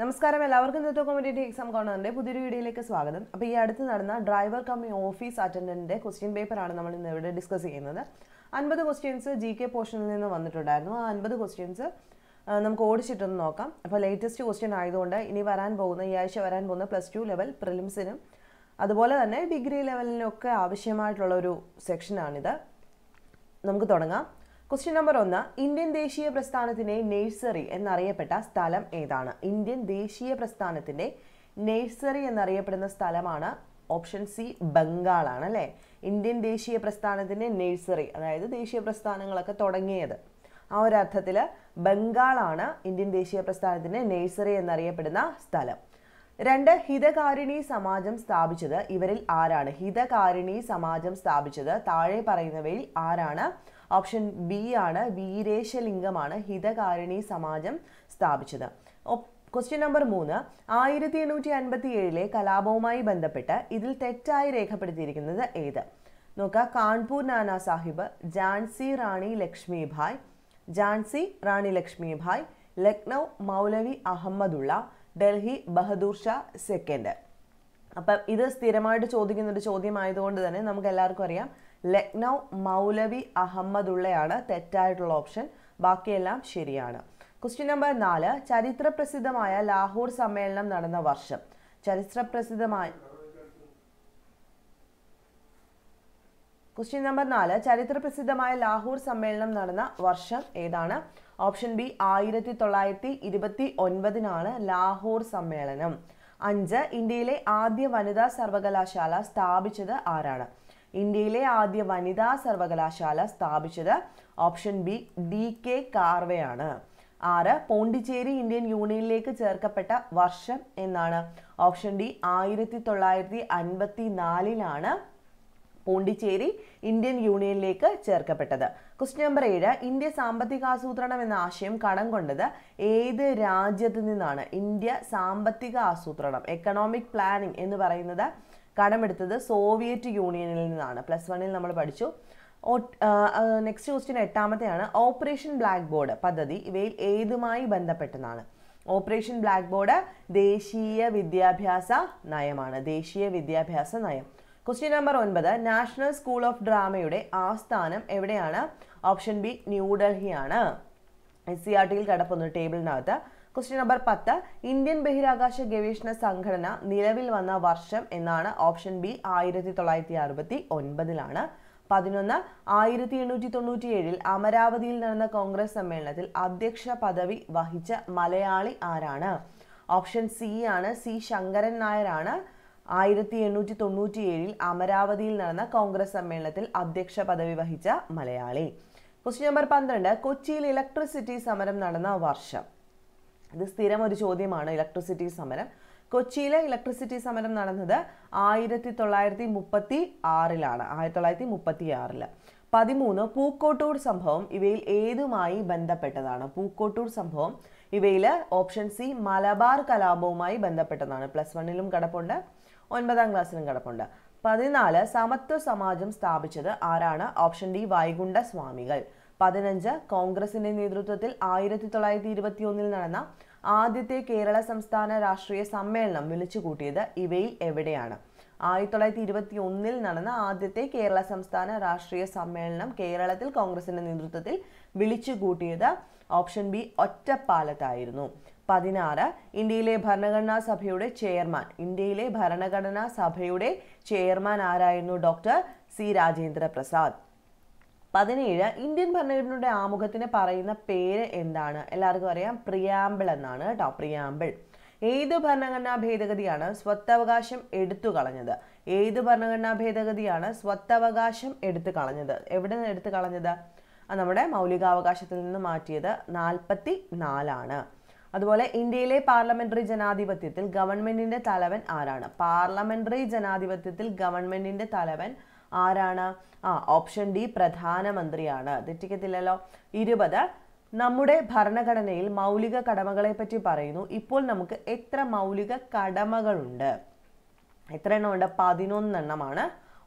നമസ്കാരം എല്ലാവർക്കും നേതൃത്വ കോമിറ്റി എക്സാം കോർണറിൻ്റെ പുതിയൊരു വീഡിയോയിലേക്ക് സ്വാഗതം അപ്പോൾ ഈ അടുത്ത് നടന്ന ഡ്രൈവർ കമ്മി ഓഫീസ് അറ്റൻഡൻറ്റിൻ്റെ ക്വസ്റ്റ്യൻ പേപ്പറാണ് നമ്മൾ ഇന്ന് ഇവിടെ ഡിസ്കസ് ചെയ്യുന്നത് അൻപത് ക്വസ്റ്റ്യൻസ് ജി കെ പോർഷനിൽ നിന്ന് വന്നിട്ടുണ്ടായിരുന്നു ആ അൻപത് ക്വസ്റ്റ്യൻസ് നമുക്ക് ഓടിച്ചിട്ടൊന്ന് നോക്കാം അപ്പോൾ ലേറ്റസ്റ്റ് ക്വസ്റ്റ്യൻ ആയതുകൊണ്ട് ഇനി വരാൻ പോകുന്ന ഈ ആഴ്ച വരാൻ പോകുന്ന പ്ലസ് ടു ലെവൽ പ്രിലിംസിനും അതുപോലെ തന്നെ ഡിഗ്രി ലെവലിനൊക്കെ ആവശ്യമായിട്ടുള്ള ഒരു സെക്ഷനാണിത് നമുക്ക് തുടങ്ങാം ക്വസ്റ്റ്യൻ നമ്പർ ഒന്ന് ഇന്ത്യൻ ദേശീയ പ്രസ്ഥാനത്തിൻ്റെ നേഴ്സറി എന്നറിയപ്പെട്ട സ്ഥലം ഏതാണ് ഇന്ത്യൻ ദേശീയ പ്രസ്ഥാനത്തിൻ്റെ നേഴ്സറി എന്നറിയപ്പെടുന്ന സ്ഥലമാണ് ഓപ്ഷൻ സി ബംഗാളാണ് അല്ലേ ഇന്ത്യൻ ദേശീയ പ്രസ്ഥാനത്തിൻ്റെ നേഴ്സറി അതായത് ദേശീയ പ്രസ്ഥാനങ്ങളൊക്കെ തുടങ്ങിയത് ആ ഒരു അർത്ഥത്തിൽ ബംഗാളാണ് ഇന്ത്യൻ ദേശീയ പ്രസ്ഥാനത്തിൻ്റെ നേഴ്സറി എന്നറിയപ്പെടുന്ന സ്ഥലം രണ്ട് ഹിതകാരിണി സമാജം സ്ഥാപിച്ചത് ഇവരിൽ ആരാണ് ഹിതകാരിണി സമാജം സ്ഥാപിച്ചത് താഴെ പറയുന്നവയിൽ ആരാണ് ഓപ്ഷൻ ബി ആണ് വീരേശലിംഗമാണ് ഹിതകാരിണി സമാജം സ്ഥാപിച്ചത് ക്വസ്റ്റ്യൻ നമ്പർ മൂന്ന് ആയിരത്തി എണ്ണൂറ്റി അൻപത്തി ഏഴിലെ കലാപവുമായി ബന്ധപ്പെട്ട് ഇതിൽ തെറ്റായി രേഖപ്പെടുത്തിയിരിക്കുന്നത് ഏത് നോക്കുക കാൺപൂർ നാനാ സാഹിബ് ജാൻസി റാണി ഭായ് ജാൻസി റാണി ഭായ് ലക്നൗ മൗലവി അഹമ്മദുള്ള ഡൽഹി ബഹദൂർ ഷാ സെക്കൻഡ് അപ്പം ഇത് സ്ഥിരമായിട്ട് ചോദിക്കുന്ന ഒരു ചോദ്യമായതുകൊണ്ട് തന്നെ നമുക്ക് എല്ലാവർക്കും അറിയാം ലക്നൗ മൗലവി അഹമ്മദുള്ളയാണ് തെറ്റായിട്ടുള്ള ഓപ്ഷൻ ബാക്കിയെല്ലാം ശരിയാണ് ക്വസ്റ്റ്യൻ നമ്പർ നാല് ചരിത്ര പ്രസിദ്ധമായ ലാഹോർ സമ്മേളനം നടന്ന വർഷം ചരിത്ര പ്രസിദ്ധമായ ക്വസ്റ്റ്യൻ നമ്പർ നാല് ചരിത്ര പ്രസിദ്ധമായ ലാഹോർ സമ്മേളനം നടന്ന വർഷം ഏതാണ് ഓപ്ഷൻ ബി ആയിരത്തി തൊള്ളായിരത്തി ഇരുപത്തി ഒൻപതിനാണ് ലാഹോർ സമ്മേളനം അഞ്ച് ഇന്ത്യയിലെ ആദ്യ വനിതാ സർവകലാശാല സ്ഥാപിച്ചത് ആരാണ് ഇന്ത്യയിലെ ആദ്യ വനിതാ സർവകലാശാല സ്ഥാപിച്ചത് ഓപ്ഷൻ ബി ഡി കെ കാർവയാണ് ആറ് പോണ്ടിച്ചേരി ഇന്ത്യൻ യൂണിയനിലേക്ക് ചേർക്കപ്പെട്ട വർഷം എന്നാണ് ഓപ്ഷൻ ഡി ആയിരത്തി തൊള്ളായിരത്തി അൻപത്തി നാലിലാണ് പോണ്ടിച്ചേരി ഇന്ത്യൻ യൂണിയനിലേക്ക് ചേർക്കപ്പെട്ടത് ക്വസ്റ്റ്യൻ നമ്പർ ഏഴ് ഇന്ത്യ സാമ്പത്തികാസൂത്രണം എന്ന ആശയം കടം കൊണ്ടത് ഏത് രാജ്യത്തു നിന്നാണ് ഇന്ത്യ സാമ്പത്തിക ആസൂത്രണം എക്കണോമിക് പ്ലാനിംഗ് എന്ന് പറയുന്നത് കടമെടുത്തത് സോവിയറ്റ് യൂണിയനിൽ നിന്നാണ് പ്ലസ് വണ്ണിൽ നമ്മൾ പഠിച്ചു നെക്സ്റ്റ് ക്വസ്റ്റ്യൻ എട്ടാമത്തെയാണ് ഓപ്പറേഷൻ ബ്ലാക്ക് ബോർഡ് പദ്ധതി ഇവയിൽ ഏതുമായി ബന്ധപ്പെട്ടതാണ് ഓപ്പറേഷൻ ബ്ലാക്ക് ബോർഡ് ദേശീയ വിദ്യാഭ്യാസ നയമാണ് ദേശീയ വിദ്യാഭ്യാസ നയം ക്വസ്റ്റ്യൻ നമ്പർ ഒൻപത് നാഷണൽ സ്കൂൾ ഓഫ് ഡ്രാമയുടെ ആസ്ഥാനം എവിടെയാണ് ഓപ്ഷൻ ബി ന്യൂഡൽഹിയാണ് എസ് സി ആർ ടിയിൽ കിടപ്പുന്ന ടേബിളിനകത്ത് ക്വസ്റ്റ്യൻ നമ്പർ പത്ത് ഇന്ത്യൻ ബഹിരാകാശ ഗവേഷണ സംഘടന നിലവിൽ വന്ന വർഷം എന്നാണ് ഓപ്ഷൻ ബി ആയിരത്തി തൊള്ളായിരത്തി അറുപത്തി ഒൻപതിലാണ് പതിനൊന്ന് ആയിരത്തി എണ്ണൂറ്റി തൊണ്ണൂറ്റി ഏഴിൽ അമരാവതിയിൽ നടന്ന കോൺഗ്രസ് സമ്മേളനത്തിൽ അധ്യക്ഷ പദവി വഹിച്ച മലയാളി ആരാണ് ഓപ്ഷൻ സി ആണ് സി ശങ്കരൻ നായരാണ് ആയിരത്തി എണ്ണൂറ്റി തൊണ്ണൂറ്റി ഏഴിൽ അമരാവതിയിൽ നടന്ന കോൺഗ്രസ് സമ്മേളനത്തിൽ അധ്യക്ഷ പദവി വഹിച്ച മലയാളി ക്വസ്റ്റ്യൻ നമ്പർ പന്ത്രണ്ട് കൊച്ചിയിൽ ഇലക്ട്രിസിറ്റി സമരം നടന്ന വർഷം ഇത് സ്ഥിരം ഒരു ചോദ്യമാണ് ഇലക്ട്രിസിറ്റി സമരം കൊച്ചിയിലെ ഇലക്ട്രിസിറ്റി സമരം നടന്നത് ആയിരത്തി തൊള്ളായിരത്തി മുപ്പത്തി ആറിലാണ് ആയിരത്തി തൊള്ളായിരത്തി മുപ്പത്തി ആറിൽ പതിമൂന്ന് പൂക്കോട്ടൂർ സംഭവം ഇവയിൽ ഏതുമായി ബന്ധപ്പെട്ടതാണ് പൂക്കോട്ടൂർ സംഭവം ഇവയിൽ ഓപ്ഷൻ സി മലബാർ കലാപവുമായി ബന്ധപ്പെട്ടതാണ് പ്ലസ് വണ്ണിലും കിടപ്പുണ്ട് ഒൻപതാം ക്ലാസ്സിലും കിടപ്പുണ്ട് പതിനാല് സമത്വ സമാജം സ്ഥാപിച്ചത് ആരാണ് ഓപ്ഷൻ ഡി വൈകുണ്ഠ സ്വാമികൾ പതിനഞ്ച് കോൺഗ്രസിന്റെ നേതൃത്വത്തിൽ ആയിരത്തി തൊള്ളായിരത്തി ഇരുപത്തിയൊന്നിൽ നടന്ന ആദ്യത്തെ കേരള സംസ്ഥാന രാഷ്ട്രീയ സമ്മേളനം കൂട്ടിയത് ഇവയിൽ എവിടെയാണ് ആയിരത്തി തൊള്ളായിരത്തി ഇരുപത്തി ഒന്നിൽ നടന്ന ആദ്യത്തെ കേരള സംസ്ഥാന രാഷ്ട്രീയ സമ്മേളനം കേരളത്തിൽ കോൺഗ്രസിന്റെ നേതൃത്വത്തിൽ വിളിച്ചു കൂട്ടിയത് ഓപ്ഷൻ ബി ഒറ്റപ്പാലത്തായിരുന്നു പതിനാറ് ഇന്ത്യയിലെ ഭരണഘടനാ സഭയുടെ ചെയർമാൻ ഇന്ത്യയിലെ ഭരണഘടനാ സഭയുടെ ചെയർമാൻ ആരായിരുന്നു ഡോക്ടർ സി രാജേന്ദ്ര പ്രസാദ് പതിനേഴ് ഇന്ത്യൻ ഭരണഘടനയുടെ ആമുഖത്തിന് പറയുന്ന പേര് എന്താണ് എല്ലാവർക്കും അറിയാം പ്രിയാമ്പിൾ എന്നാണ് കേട്ടോ പ്രിയാമ്പിൾ ഏത് ഭരണഘടനാ ഭേദഗതിയാണ് സ്വത്തവകാശം എടുത്തു കളഞ്ഞത് ഏത് ഭരണഘടനാ ഭേദഗതിയാണ് സ്വത്തവകാശം എടുത്തു കളഞ്ഞത് എവിടെ നിന്ന് എടുത്തു കളഞ്ഞത് നമ്മുടെ മൗലികാവകാശത്തിൽ നിന്ന് മാറ്റിയത് നാൽപ്പത്തി നാലാണ് അതുപോലെ ഇന്ത്യയിലെ പാർലമെന്ററി ജനാധിപത്യത്തിൽ ഗവൺമെന്റിന്റെ തലവൻ ആരാണ് പാർലമെന്ററി ജനാധിപത്യത്തിൽ ഗവൺമെന്റിന്റെ തലവൻ ആരാണ് ആ ഓപ്ഷൻ ഡി പ്രധാനമന്ത്രിയാണ് തെറ്റിക്കത്തില്ലല്ലോ ഇരുപത് നമ്മുടെ ഭരണഘടനയിൽ മൗലിക പറ്റി പറയുന്നു ഇപ്പോൾ നമുക്ക് എത്ര മൗലിക കടമകളുണ്ട് എത്ര എണ്ണമുണ്ട് പതിനൊന്നെണ്ണമാണ്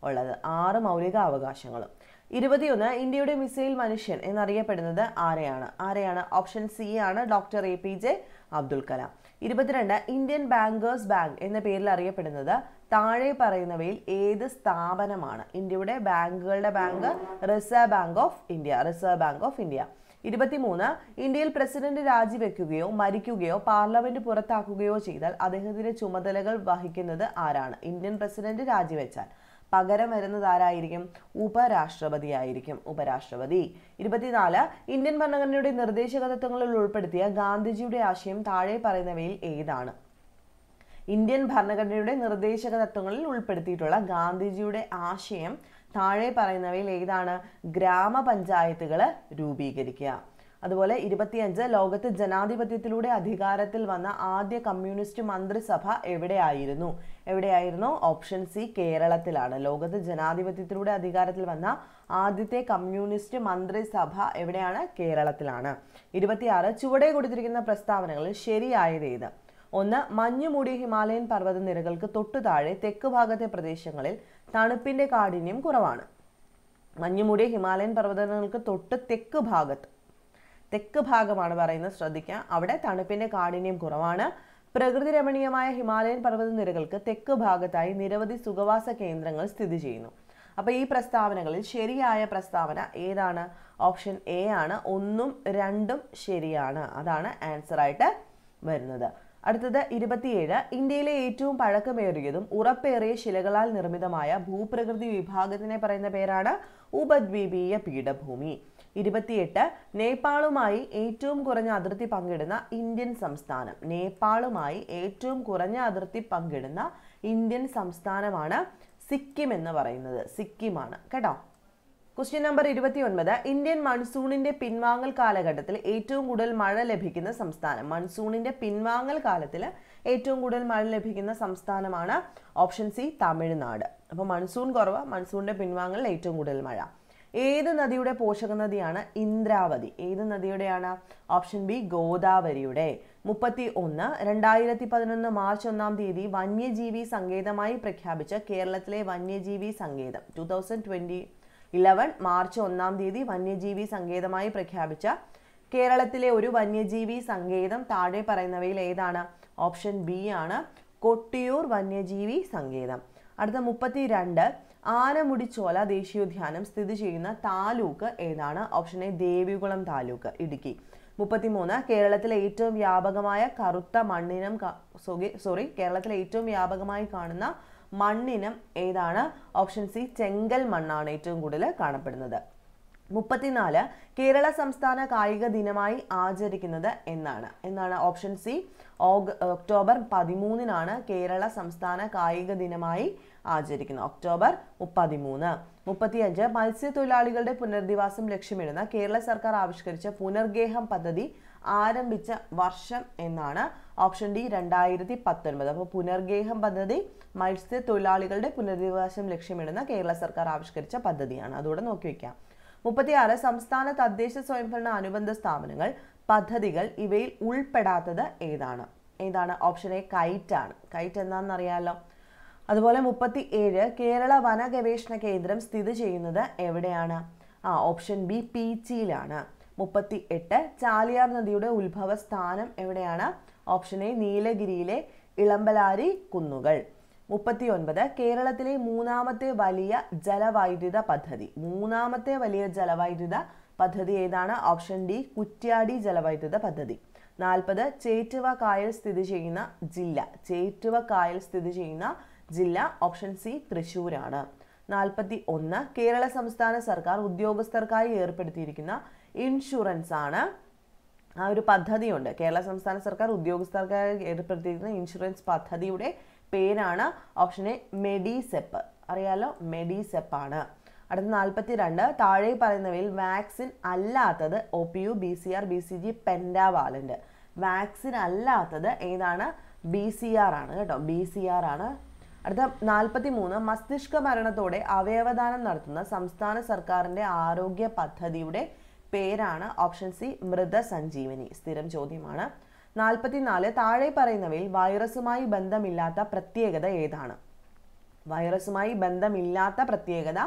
ഉള്ളത് ആറ് മൗലിക അവകാശങ്ങളും ഇരുപത്തിയൊന്ന് ഇന്ത്യയുടെ മിസൈൽ മനുഷ്യൻ എന്നറിയപ്പെടുന്നത് ആരെയാണ് ആരെയാണ് ഓപ്ഷൻ സി ആണ് doctor A P J Abdul Kalam ഇരുപത്തിരണ്ട് ഇന്ത്യൻ ബാങ്കേഴ്സ് ബാങ്ക് എന്ന പേരിൽ അറിയപ്പെടുന്നത് താഴെ പറയുന്നവയിൽ ഏത് സ്ഥാപനമാണ് ഇന്ത്യയുടെ ബാങ്കുകളുടെ bank reserve bank of India reserve bank of India ഇരുപത്തിമൂന്ന് ഇന്ത്യയിൽ പ്രസിഡന്റ് രാജിവെക്കുകയോ മരിക്കുകയോ പാർലമെന്റ് പുറത്താക്കുകയോ ചെയ്താൽ അദ്ദേഹത്തിന്റെ ചുമതലകൾ വഹിക്കുന്നത് ആരാണ് ഇന്ത്യൻ പ്രസിഡന്റ് രാജിവെച്ചാൽ പകരം വരുന്നത് ആരായിരിക്കും ഉപരാഷ്ട്രപതി ആയിരിക്കും ഉപരാഷ്ട്രപതി ഇരുപത്തിനാല് ഇന്ത്യൻ ഭരണഘടനയുടെ നിർദ്ദേശകതത്വങ്ങളിൽ ഉൾപ്പെടുത്തിയ ഗാന്ധിജിയുടെ ആശയം താഴെ പറയുന്നവയിൽ ഏതാണ് ഇന്ത്യൻ ഭരണഘടനയുടെ നിർദ്ദേശക തത്വങ്ങളിൽ ഉൾപ്പെടുത്തിയിട്ടുള്ള ഗാന്ധിജിയുടെ ആശയം താഴെ പറയുന്നവയിൽ ഏതാണ് ഗ്രാമപഞ്ചായത്തുകൾ രൂപീകരിക്കുക അതുപോലെ ഇരുപത്തിയഞ്ച് ലോകത്ത് ജനാധിപത്യത്തിലൂടെ അധികാരത്തിൽ വന്ന ആദ്യ കമ്മ്യൂണിസ്റ്റ് മന്ത്രിസഭ എവിടെയായിരുന്നു എവിടെയായിരുന്നു ഓപ്ഷൻ സി കേരളത്തിലാണ് ലോകത്ത് ജനാധിപത്യത്തിലൂടെ അധികാരത്തിൽ വന്ന ആദ്യത്തെ കമ്മ്യൂണിസ്റ്റ് മന്ത്രിസഭ എവിടെയാണ് കേരളത്തിലാണ് ഇരുപത്തിയാറ് ചുവടെ കൊടുത്തിരിക്കുന്ന പ്രസ്താവനകളിൽ ശരിയായത് ഏത് ഒന്ന് മഞ്ഞുമൂടിയ ഹിമാലയൻ പർവ്വത നിരകൾക്ക് തൊട്ടു താഴെ തെക്ക് ഭാഗത്തെ പ്രദേശങ്ങളിൽ തണുപ്പിന്റെ കാഠിന്യം കുറവാണ് മഞ്ഞുമൂടിയ ഹിമാലയൻ പർവ്വതങ്ങൾക്ക് തൊട്ട് തെക്ക് ഭാഗത്ത് തെക്ക് ഭാഗമാണ് പറയുന്നത് ശ്രദ്ധിക്കുക അവിടെ തണുപ്പിന്റെ കാഠിന്യം കുറവാണ് പ്രകൃതി രമണീയമായ ഹിമാലയൻ പർവ്വത നിരകൾക്ക് തെക്ക് ഭാഗത്തായി നിരവധി സുഖവാസ കേന്ദ്രങ്ങൾ സ്ഥിതി ചെയ്യുന്നു അപ്പോൾ ഈ പ്രസ്താവനകളിൽ ശരിയായ പ്രസ്താവന ഏതാണ് ഓപ്ഷൻ എ ആണ് ഒന്നും രണ്ടും ശരിയാണ് അതാണ് ആൻസർ ആയിട്ട് വരുന്നത് അടുത്തത് ഇരുപത്തിയേഴ് ഇന്ത്യയിലെ ഏറ്റവും പഴക്കമേറിയതും ഉറപ്പേറിയ ശിലകളാൽ നിർമ്മിതമായ ഭൂപ്രകൃതി വിഭാഗത്തിനെ പറയുന്ന പേരാണ് ഉപദ്വീപീയ പീഠഭൂമി ഇരുപത്തിയെട്ട് നേപ്പാളുമായി ഏറ്റവും കുറഞ്ഞ അതിർത്തി പങ്കിടുന്ന ഇന്ത്യൻ സംസ്ഥാനം നേപ്പാളുമായി ഏറ്റവും കുറഞ്ഞ അതിർത്തി പങ്കിടുന്ന ഇന്ത്യൻ സംസ്ഥാനമാണ് സിക്കിം എന്ന് പറയുന്നത് സിക്കിമാണ് കേട്ടോ ക്വസ്റ്റ്യൻ നമ്പർ ഇരുപത്തി ഒൻപത് ഇന്ത്യൻ മൺസൂണിന്റെ പിൻവാങ്ങൽ കാലഘട്ടത്തിൽ ഏറ്റവും കൂടുതൽ മഴ ലഭിക്കുന്ന സംസ്ഥാനം മൺസൂണിന്റെ പിൻവാങ്ങൽ കാലത്തിൽ ഏറ്റവും കൂടുതൽ മഴ ലഭിക്കുന്ന സംസ്ഥാനമാണ് ഓപ്ഷൻ സി തമിഴ്നാട് അപ്പോൾ മൺസൂൺ കുറവ് മൺസൂണിന്റെ പിൻവാങ്ങലിൽ ഏറ്റവും കൂടുതൽ മഴ ഏത് നദിയുടെ പോഷക നദിയാണ് ഇന്ദ്രാവതി ഏത് നദിയുടെയാണ് ഓപ്ഷൻ ബി ഗോദാവരിയുടെ മുപ്പത്തി ഒന്ന് രണ്ടായിരത്തി പതിനൊന്ന് മാർച്ച് ഒന്നാം തീയതി വന്യജീവി സങ്കേതമായി പ്രഖ്യാപിച്ച കേരളത്തിലെ വന്യജീവി സങ്കേതം two thousand twenty eleven March ഒന്നാം തീയതി വന്യജീവി സങ്കേതമായി പ്രഖ്യാപിച്ച കേരളത്തിലെ ഒരു വന്യജീവി സങ്കേതം താഴെ പറയുന്നവയിൽ ഏതാണ് ഓപ്ഷൻ ബി ആണ് കൊട്ടിയൂർ വന്യജീവി സങ്കേതം അടുത്ത മുപ്പത്തി രണ്ട് ആനമുടിച്ചോല ദേശീയോദ്യാനം സ്ഥിതി ചെയ്യുന്ന താലൂക്ക് ഏതാണ് ഓപ്ഷൻ എ ദേവികുളം താലൂക്ക് ഇടുക്കി മുപ്പത്തിമൂന്ന് കേരളത്തിലെ ഏറ്റവും വ്യാപകമായ കറുത്ത മണ്ണിനം സോറി കേരളത്തിലെ ഏറ്റവും വ്യാപകമായി കാണുന്ന മണ്ണിനും ഏതാണ് ഓപ്ഷൻ സി ചെങ്കൽ മണ്ണാണ് ഏറ്റവും കൂടുതൽ കാണപ്പെടുന്നത് മുപ്പത്തിനാല് കേരള സംസ്ഥാന കായിക ദിനമായി ആചരിക്കുന്നത് എന്നാണ് എന്നാണ് ഓപ്ഷൻ സി ഓഗ ഒക്ടോബർ പതിമൂന്നിനാണ് കേരള സംസ്ഥാന കായിക ദിനമായി ആചരിക്കുന്നത് ഒക്ടോബർ പതിമൂന്ന് മുപ്പത്തിയഞ്ച് മത്സ്യത്തൊഴിലാളികളുടെ പുനരധിവാസം ലക്ഷ്യമിടുന്ന കേരള സർക്കാർ ആവിഷ്കരിച്ച പുനർഗേഹം പദ്ധതി ആരംഭിച്ച വർഷം എന്നാണ് ഓപ്ഷൻ ഡി രണ്ടായിരത്തി പത്തൊൻപത് അപ്പോൾ പുനർഗേഹം പദ്ധതി തൊഴിലാളികളുടെ പുനരധിവാസം ലക്ഷ്യമിടുന്ന കേരള സർക്കാർ ആവിഷ്കരിച്ച പദ്ധതിയാണ് അതുകൂടെ നോക്കി വയ്ക്കാം മുപ്പത്തിയാറ് സംസ്ഥാന തദ്ദേശ സ്വയംഭരണ അനുബന്ധ സ്ഥാപനങ്ങൾ പദ്ധതികൾ ഇവയിൽ ഉൾപ്പെടാത്തത് ഏതാണ് ഏതാണ് ഓപ്ഷൻ എ കൈറ്റാണ് കൈറ്റ് എന്താണെന്നറിയാമല്ലോ അതുപോലെ മുപ്പത്തി ഏഴ് കേരള വന ഗവേഷണ കേന്ദ്രം സ്ഥിതി ചെയ്യുന്നത് എവിടെയാണ് ആ ഓപ്ഷൻ ബി പീച്ചിയിലാണ് മുപ്പത്തി എട്ട് ചാലിയാർ നദിയുടെ ഉത്ഭവ സ്ഥാനം എവിടെയാണ് ഓപ്ഷൻ എ നീലഗിരിയിലെ ഇളമ്പലാരി കുന്നുകൾ മുപ്പത്തി ഒൻപത് കേരളത്തിലെ മൂന്നാമത്തെ വലിയ ജലവൈദ്യുത പദ്ധതി മൂന്നാമത്തെ വലിയ ജലവൈദ്യുത പദ്ധതി ഏതാണ് ഓപ്ഷൻ ഡി കുറ്റ്യാടി ജലവൈദ്യുത പദ്ധതി നാൽപ്പത് ചേറ്റുവ കായൽ സ്ഥിതി ചെയ്യുന്ന ജില്ല ചേറ്റുവ കായൽ സ്ഥിതി ചെയ്യുന്ന ജില്ല ഓപ്ഷൻ സി തൃശ്ശൂരാണ് നാൽപ്പത്തി ഒന്ന് കേരള സംസ്ഥാന സർക്കാർ ഉദ്യോഗസ്ഥർക്കായി ഏർപ്പെടുത്തിയിരിക്കുന്ന ഇൻഷുറൻസ് ആണ് ആ ഒരു പദ്ധതിയുണ്ട് കേരള സംസ്ഥാന സർക്കാർ ഉദ്യോഗസ്ഥർക്ക് ഏർപ്പെടുത്തിയിരിക്കുന്ന ഇൻഷുറൻസ് പദ്ധതിയുടെ പേരാണ് ഓപ്ഷൻ എ മെഡിസെപ്പ് അറിയാലോ മെഡിസെപ്പ് ആണ് അടുത്ത നാൽപ്പത്തി രണ്ട് താഴെ പറയുന്നവയിൽ വാക്സിൻ അല്ലാത്തത് O P U B C R B C G pentavalent vaccine അല്ലാത്തത് ഏതാണ് ബി സി ആർ ആണ് കേട്ടോ ബി സി ആർ ആണ് അടുത്ത നാൽപ്പത്തി മൂന്ന് മസ്തിഷ്ക മരണത്തോടെ അവയവദാനം നടത്തുന്ന സംസ്ഥാന സർക്കാരിൻ്റെ ആരോഗ്യ പദ്ധതിയുടെ പേരാണ് ഓപ്ഷൻ സി മൃതസഞ്ജീവനി സ്ഥിരം ചോദ്യമാണ് നാൽപ്പത്തിനാല് താഴെ പറയുന്നവയിൽ വൈറസുമായി ബന്ധമില്ലാത്ത പ്രത്യേകത ഏതാണ് വൈറസുമായി ബന്ധമില്ലാത്ത പ്രത്യേകത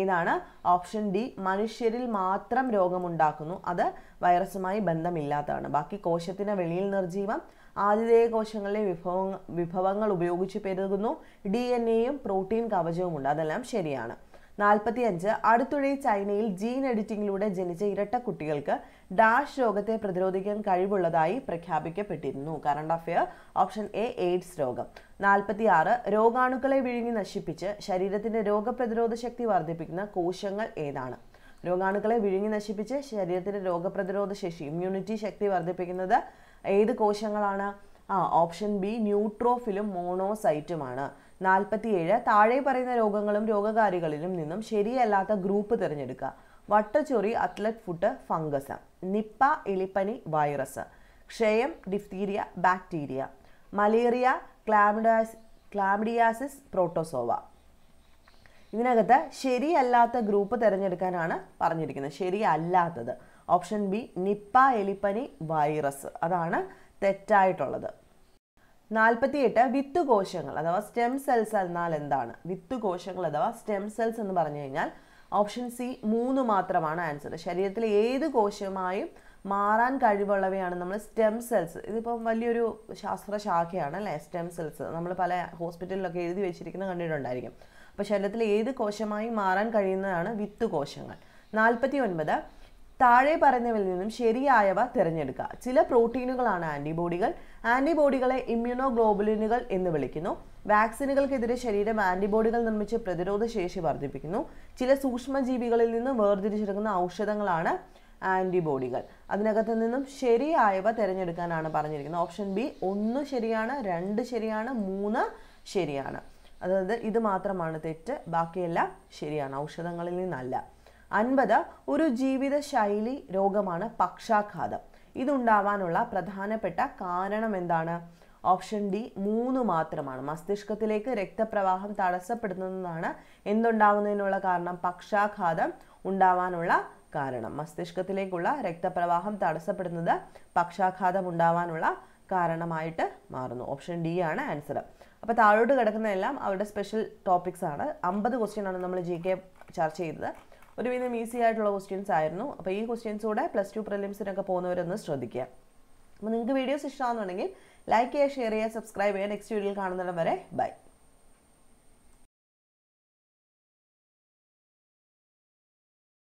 ഏതാണ് ഓപ്ഷൻ ഡി മനുഷ്യരിൽ മാത്രം രോഗമുണ്ടാക്കുന്നു അത് വൈറസുമായി ബന്ധമില്ലാത്തതാണ് ബാക്കി കോശത്തിന് വെളിയിൽ നിർജ്ജീവം ആതിഥേയ കോശങ്ങളിലെ വിഭവ വിഭവങ്ങൾ ഉപയോഗിച്ച് പെരുകുന്നു ഡി എൻ എയും പ്രോട്ടീൻ ഉണ്ട് അതെല്ലാം ശരിയാണ് നാൽപ്പത്തിയഞ്ച് അടുത്തിടെ ചൈനയിൽ ജീൻ എഡിറ്റിംഗിലൂടെ ജനിച്ച ഇരട്ട കുട്ടികൾക്ക് ഡാഷ് രോഗത്തെ പ്രതിരോധിക്കാൻ കഴിവുള്ളതായി പ്രഖ്യാപിക്കപ്പെട്ടിരുന്നു current affair option A AIDS രോഗം നാൽപ്പത്തിയാറ് രോഗാണുക്കളെ വിഴുങ്ങി നശിപ്പിച്ച് ശരീരത്തിന്റെ രോഗപ്രതിരോധ ശക്തി വർദ്ധിപ്പിക്കുന്ന കോശങ്ങൾ ഏതാണ് രോഗാണുക്കളെ വിഴുങ്ങി നശിപ്പിച്ച് ശരീരത്തിന്റെ രോഗപ്രതിരോധ ശേഷി ഇമ്മ്യൂണിറ്റി ശക്തി വർദ്ധിപ്പിക്കുന്നത് ഏത് കോശങ്ങളാണ് ആ ഓപ്ഷൻ ബി ന്യൂട്രോഫിലും മോണോസൈറ്റുമാണ് നാൽപ്പത്തിയേഴ് താഴെ പറയുന്ന രോഗങ്ങളും രോഗകാരികളിലും നിന്നും ശരിയല്ലാത്ത ഗ്രൂപ്പ് തിരഞ്ഞെടുക്കുക വട്ടച്ചൊറി അത്ലറ്റ് ഫുട്ട് ഫംഗസ് നിപ്പ എലിപ്പനി വൈറസ് ക്ഷയം ഡിഫ്തീരിയ ബാക്ടീരിയ മലേറിയ ക്ലാമിഡാസ് ക്ലാമിഡിയാസിസ് പ്രോട്ടോസോവ ഇതിനകത്ത് ശരിയല്ലാത്ത ഗ്രൂപ്പ് തിരഞ്ഞെടുക്കാനാണ് പറഞ്ഞിരിക്കുന്നത് ശരിയല്ലാത്തത് ഓപ്ഷൻ ബി നിപ്പ എലിപ്പനി വൈറസ് അതാണ് തെറ്റായിട്ടുള്ളത് നാൽപ്പത്തിയെട്ട് കോശങ്ങൾ അഥവാ സ്റ്റെം സെൽസ് എന്നാൽ എന്താണ് കോശങ്ങൾ അഥവാ സ്റ്റെം സെൽസ് എന്ന് പറഞ്ഞു കഴിഞ്ഞാൽ ഓപ്ഷൻ സി മൂന്ന് മാത്രമാണ് ആൻസർ ശരീരത്തിലെ ഏത് കോശമായും മാറാൻ കഴിവുള്ളവയാണ് നമ്മൾ സ്റ്റെം സെൽസ് ഇതിപ്പം വലിയൊരു ശാസ്ത്ര ശാഖയാണ് അല്ലേ സ്റ്റെം സെൽസ് നമ്മൾ പല ഹോസ്പിറ്റലിലൊക്കെ എഴുതി വെച്ചിരിക്കുന്ന കണ്ടിട്ടുണ്ടായിരിക്കും അപ്പോൾ ശരീരത്തിലെ ഏത് കോശമായും മാറാൻ കഴിയുന്നതാണ് വിത്ത് കോശങ്ങൾ നാൽപ്പത്തി ഒൻപത് താഴെ പറയുന്നവയിൽ നിന്നും ശരിയായവ തിരഞ്ഞെടുക്കുക ചില പ്രോട്ടീനുകളാണ് ആൻറ്റിബോഡികൾ ആൻറ്റിബോഡികളെ ഇമ്മ്യൂണോ ഗ്ലോബുലിനുകൾ എന്ന് വിളിക്കുന്നു വാക്സിനുകൾക്കെതിരെ ശരീരം ആൻറ്റിബോഡികൾ നിർമ്മിച്ച് പ്രതിരോധ ശേഷി വർദ്ധിപ്പിക്കുന്നു ചില സൂക്ഷ്മജീവികളിൽ നിന്ന് വേർതിരിച്ചെടുക്കുന്ന ഔഷധങ്ങളാണ് ആൻറ്റിബോഡികൾ അതിനകത്ത് നിന്നും ശരിയായവ തിരഞ്ഞെടുക്കാനാണ് പറഞ്ഞിരിക്കുന്നത് ഓപ്ഷൻ ബി ഒന്ന് ശരിയാണ് രണ്ട് ശരിയാണ് മൂന്ന് ശരിയാണ് അതായത് ഇത് മാത്രമാണ് തെറ്റ് ബാക്കിയെല്ലാം ശരിയാണ് ഔഷധങ്ങളിൽ നിന്നല്ല അൻപത് ഒരു ജീവിതശൈലി രോഗമാണ് പക്ഷാഘാതം ഇതുണ്ടാവാനുള്ള പ്രധാനപ്പെട്ട കാരണം എന്താണ് ഓപ്ഷൻ ഡി മൂന്ന് മാത്രമാണ് മസ്തിഷ്കത്തിലേക്ക് രക്തപ്രവാഹം തടസ്സപ്പെടുന്നതാണ് എന്തുണ്ടാവുന്നതിനുള്ള കാരണം പക്ഷാഘാതം ഉണ്ടാവാനുള്ള കാരണം മസ്തിഷ്കത്തിലേക്കുള്ള രക്തപ്രവാഹം തടസ്സപ്പെടുന്നത് പക്ഷാഘാതം ഉണ്ടാവാനുള്ള കാരണമായിട്ട് മാറുന്നു ഓപ്ഷൻ ഡി ആണ് ആൻസർ അപ്പോൾ താഴോട്ട് കിടക്കുന്നതെല്ലാം അവരുടെ സ്പെഷ്യൽ ടോപ്പിക്സ് ആണ് അമ്പത് ക്വസ്റ്റ്യൻ ആണ് നമ്മൾ ജി കെ ചർച്ച ചെയ്തത് ഒരുവിധം ഈസി ആയിട്ടുള്ള ക്വസ്റ്റ്യൻസ് ആയിരുന്നു അപ്പോൾ ഈ ക്വസ്റ്റ്യൻസ് കൂടെ പ്ലസ് ടു പ്രിലിംസിനൊക്കെ പോകുന്നവരൊന്ന് ശ്രദ്ധിക്കുക അപ്പോൾ നിങ്ങൾക്ക് വീഡിയോസ് ഇഷ്ടമാണെന്നുണ്ടെങ്കിൽ ലൈക്ക് ചെയ്യുക ഷെയർ ചെയ്യുക സബ്സ്ക്രൈബ് ചെയ്യുക നെക്സ്റ്റ് വീഡിയോയിൽ കാണുന്നിടം വരെ ബൈ